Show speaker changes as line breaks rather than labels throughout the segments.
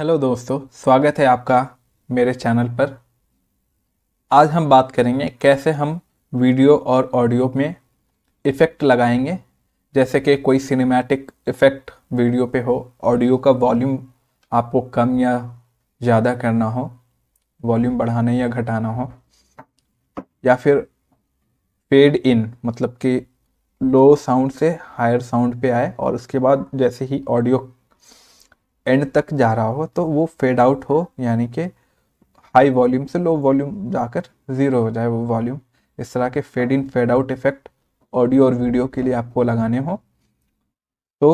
hello दोस्तों स्वागत है आपका मेरे चैनल पर आज हम बात करेंगे कैसे हम वीडियो और ऑडियो में इफ़ेक्ट लगाएंगे जैसे कि कोई सिनेमैटिक इफ़ेक्ट वीडियो पे हो ऑडियो का वॉल्यूम आपको कम या ज़्यादा करना हो वॉल्यूम बढ़ाना या घटाना हो या फिर पेड इन मतलब कि लो साउंड से हायर साउंड पे आए और उसके बाद जैसे ही ऑडियो एंड तक जा रहा हो तो वो फेड आउट हो यानी कि हाई वॉल्यूम से लो वॉल्यूम जाकर ज़ीरो हो जाए वो वॉल्यूम इस तरह के fade in fade out effect audio और वीडियो के लिए आपको लगाने हो तो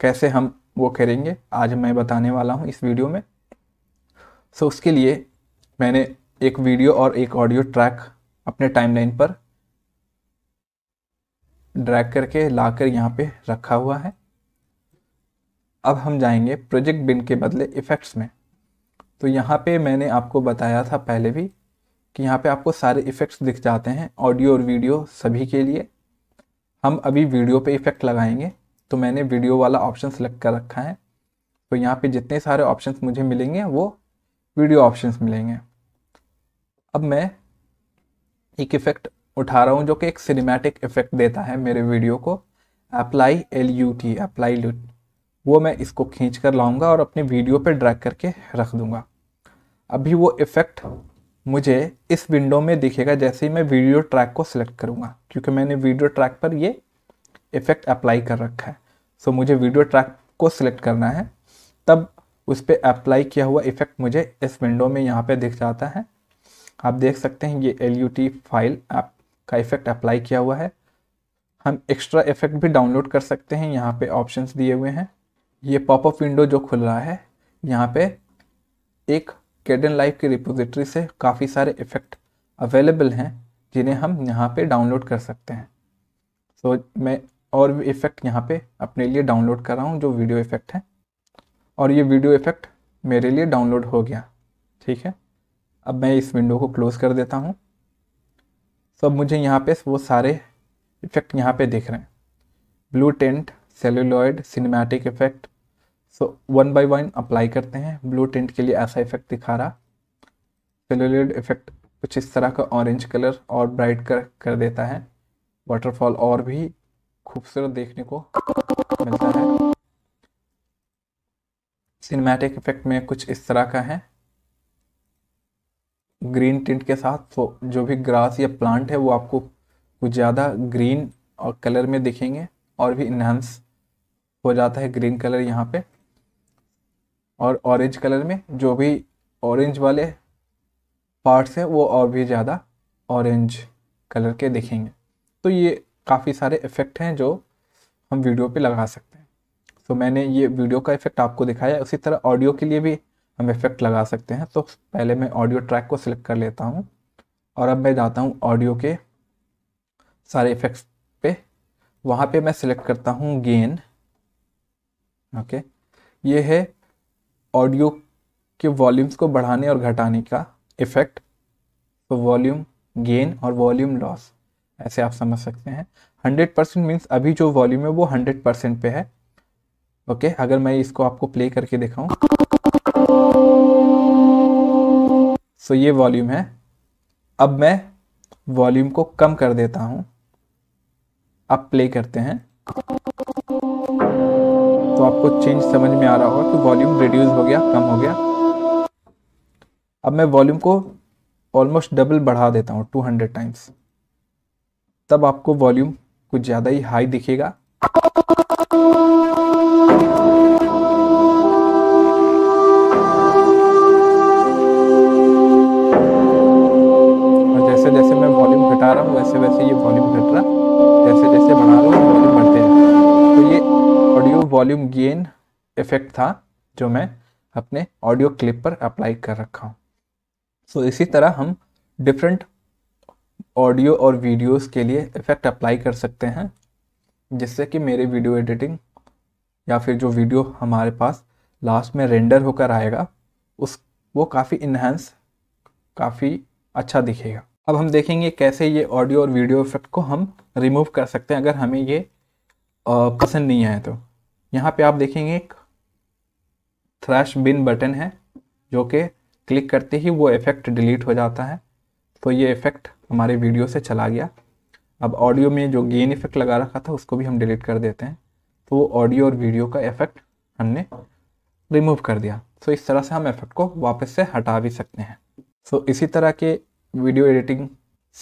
कैसे हम वो करेंगे आज मैं बताने वाला हूँ इस वीडियो में सो so, उसके लिए मैंने एक वीडियो और एक ऑडियो ट्रैक अपने टाइमलाइन पर ड्रैग करके लाकर यहाँ पे रखा हुआ है अब हम जाएंगे प्रोजेक्ट बिन के बदले इफ़ेक्ट्स में तो यहाँ पे मैंने आपको बताया था पहले भी कि यहाँ पे आपको सारे इफ़ेक्ट्स दिख जाते हैं ऑडियो और वीडियो सभी के लिए हम अभी वीडियो पे इफ़ेक्ट लगाएंगे तो मैंने वीडियो वाला ऑप्शन सेलेक्ट कर रखा है तो यहाँ पे जितने सारे ऑप्शन मुझे मिलेंगे वो वीडियो ऑप्शन मिलेंगे अब मैं एक इफ़ेक्ट उठा रहा हूँ जो कि एक सिनेमेटिक इफ़ेक्ट देता है मेरे वीडियो को apply L U T apply वो मैं इसको खींच कर लाऊँगा और अपने वीडियो पर ड्रैग करके रख दूँगा अभी वो इफ़ेक्ट मुझे इस विंडो में दिखेगा जैसे ही मैं वीडियो ट्रैक को सिलेक्ट करूँगा क्योंकि मैंने वीडियो ट्रैक पर ये इफ़ेक्ट अप्लाई कर रखा है सो मुझे वीडियो ट्रैक को सिलेक्ट करना है तब उस पर अप्लाई किया हुआ इफ़ेक्ट मुझे इस विंडो में यहाँ पे दिख जाता है आप देख सकते हैं ये एल फाइल ऐप का इफ़ेक्ट अप्लाई किया हुआ है हम एक्स्ट्रा इफ़ेक्ट भी डाउनलोड कर सकते हैं यहाँ पे ऑप्शंस दिए हुए हैं ये पॉपअप विंडो जो खुल रहा है यहाँ पे एक कैडन लाइव की रिपोजिटरी से काफ़ी सारे इफ़ेक्ट अवेलेबल हैं जिन्हें हम यहाँ पे डाउनलोड कर सकते हैं सो so, मैं और भी इफ़ेक्ट यहाँ पे अपने लिए डाउनलोड कर रहा हूँ जो वीडियो इफ़ेक्ट है और ये वीडियो इफ़ेक्ट मेरे लिए डाउनलोड हो गया ठीक है अब मैं इस विंडो को क्लोज़ कर देता हूँ सब so, मुझे यहाँ पे वो सारे इफ़ेक्ट यहाँ पे दिख रहे हैं blue tint celluloid cinematic effect so one by one apply करते हैं ब्लू टिंट के लिए ऐसा इफेक्ट दिखा रहा सेल्यूलॉइड इफेक्ट कुछ इस तरह का ऑरेंज कलर और ब्राइट कर कर देता है वाटरफॉल और भी खूबसूरत देखने को मिलता है सिनेमैटिक इफेक्ट में कुछ इस तरह का है ग्रीन टिंट के साथ तो जो भी ग्रास या प्लांट है वो आपको कुछ ज़्यादा ग्रीन और कलर में दिखेंगे और भी इन्हांस हो जाता है ग्रीन कलर यहाँ पे और ऑरेंज कलर में जो भी ऑरेंज वाले पार्ट्स हैं वो और भी ज़्यादा ऑरेंज कलर के दिखेंगे तो ये काफ़ी सारे इफ़ेक्ट हैं जो हम वीडियो पे लगा सकते हैं तो मैंने ये वीडियो का इफ़ेक्ट आपको दिखाया उसी तरह ऑडियो के लिए भी हम इफ़ेक्ट लगा सकते हैं तो पहले मैं ऑडियो ट्रैक को सिलेक्ट कर लेता हूँ और अब मैं जाता हूँ ऑडियो के सारे इफ़ेक्ट्स पे वहाँ पे मैं सिलेक्ट करता हूँ गेंद ओके ये है ऑडियो के वॉल्यूम्स को बढ़ाने और घटाने का इफेक्ट तो वॉल्यूम गेन और वॉल्यूम लॉस ऐसे आप समझ सकते हैं हंड्रेड परसेंट मीन्स अभी जो वॉल्यूम है वो हंड्रेड परसेंट पे है ओके okay, अगर मैं इसको आपको प्ले करके दिखाऊं सो so ये वॉल्यूम है अब मैं वॉल्यूम को कम कर देता हूं अब प्ले करते हैं तो आपको चेंज समझ में आ रहा होगा कि वॉल्यूम रिड्यूस हो गया कम हो गया अब मैं वॉल्यूम को ऑलमोस्ट डबल बढ़ा देता हूँ 200 टाइम्स तब आपको वॉल्यूम कुछ ज़्यादा ही हाई दिखेगा वॉल्यूम गेन इफेक्ट था जो मैं अपने ऑडियो क्लिप पर अप्लाई कर रखा हूँ सो so, इसी तरह हम डिफरेंट ऑडियो और वीडियोस के लिए इफ़ेक्ट अप्लाई कर सकते हैं जिससे कि मेरे वीडियो एडिटिंग या फिर जो वीडियो हमारे पास लास्ट में रेंडर होकर आएगा उस वो काफ़ी इन्हेंस काफ़ी अच्छा दिखेगा अब हम देखेंगे कैसे ये ऑडियो और वीडियो इफेक्ट को हम रिमूव कर सकते हैं अगर हमें ये पसंद नहीं आए तो यहाँ पे आप देखेंगे एक थ्रैश बिन बटन है जो कि क्लिक करते ही वो इफेक्ट डिलीट हो जाता है तो ये इफेक्ट हमारे वीडियो से चला गया अब ऑडियो में जो गेन इफेक्ट लगा रखा था उसको भी हम डिलीट कर देते हैं तो वो ऑडियो और वीडियो का इफेक्ट हमने रिमूव कर दिया सो तो इस तरह से हम इफेक्ट को वापस से हटा भी सकते हैं सो तो इसी तरह के वीडियो एडिटिंग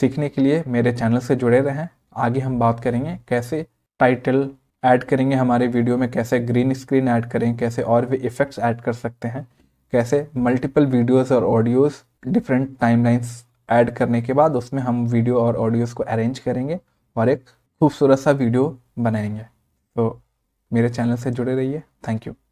सीखने के लिए मेरे चैनल से जुड़े रहें आगे हम बात करेंगे कैसे टाइटल ऐड करेंगे हमारे वीडियो में कैसे ग्रीन स्क्रीन ऐड करें कैसे और भी इफ़ेक्ट्स ऐड कर सकते हैं कैसे मल्टीपल वीडियोस और ऑडियोस डिफरेंट टाइमलाइंस ऐड करने के बाद उसमें हम वीडियो और ऑडियोस को अरेंज करेंगे और एक खूबसूरत सा वीडियो बनाएंगे तो मेरे चैनल से जुड़े रहिए थैंक यू